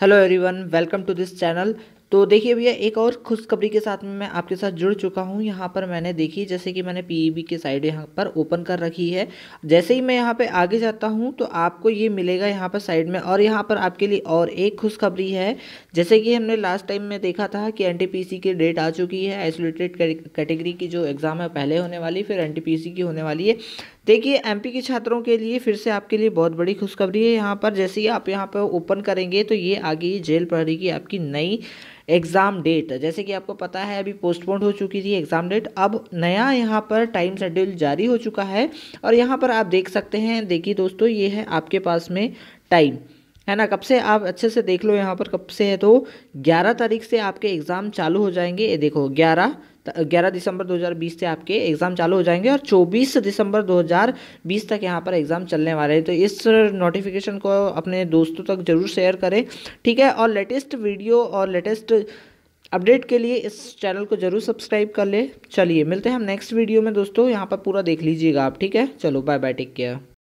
hello everyone welcome to this channel तो देखिए भैया एक और खुशखबरी के साथ में मैं आपके साथ जुड़ चुका हूँ यहाँ पर मैंने देखी जैसे कि मैंने पीईबी e की साइड यहाँ पर ओपन कर रखी है जैसे ही मैं यहाँ पे आगे जाता हूँ तो आपको ये मिलेगा यहाँ पर साइड में और यहाँ पर आपके लिए और एक खुशखबरी है जैसे कि हमने लास्ट टाइम में देखा था कि एन की डेट आ चुकी है आइसोलेटेड कैटेगरी की जो एग्ज़ाम है पहले होने वाली फिर एन की होने वाली है देखिए एमपी के छात्रों के लिए फिर से आपके लिए बहुत बड़ी खुशखबरी है यहाँ पर जैसे ही आप यहाँ पर ओपन करेंगे तो ये आगे जेल प्रहरी की आपकी नई एग्ज़ाम डेट जैसे कि आपको पता है अभी पोस्टपोन हो चुकी थी एग्ज़ाम डेट अब नया यहाँ पर टाइम शेड्यूल जारी हो चुका है और यहाँ पर आप देख सकते हैं देखिए दोस्तों ये है आपके पास में टाइम है ना कब से आप अच्छे से देख लो यहाँ पर कब से है तो 11 तारीख से आपके एग्ज़ाम चालू हो जाएंगे ये देखो 11 11 दिसंबर 2020 से आपके एग्ज़ाम चालू हो जाएंगे और 24 दिसंबर 2020 तक यहाँ पर एग्ज़ाम चलने वाले हैं तो इस नोटिफिकेशन को अपने दोस्तों तक ज़रूर शेयर करें ठीक है और लेटेस्ट वीडियो और लेटेस्ट अपडेट के लिए इस चैनल को ज़रूर सब्सक्राइब कर ले चलिए मिलते हैं हम नेक्स्ट वीडियो में दोस्तों यहाँ पर पूरा देख लीजिएगा आप ठीक है चलो बाय बाय टेक केयर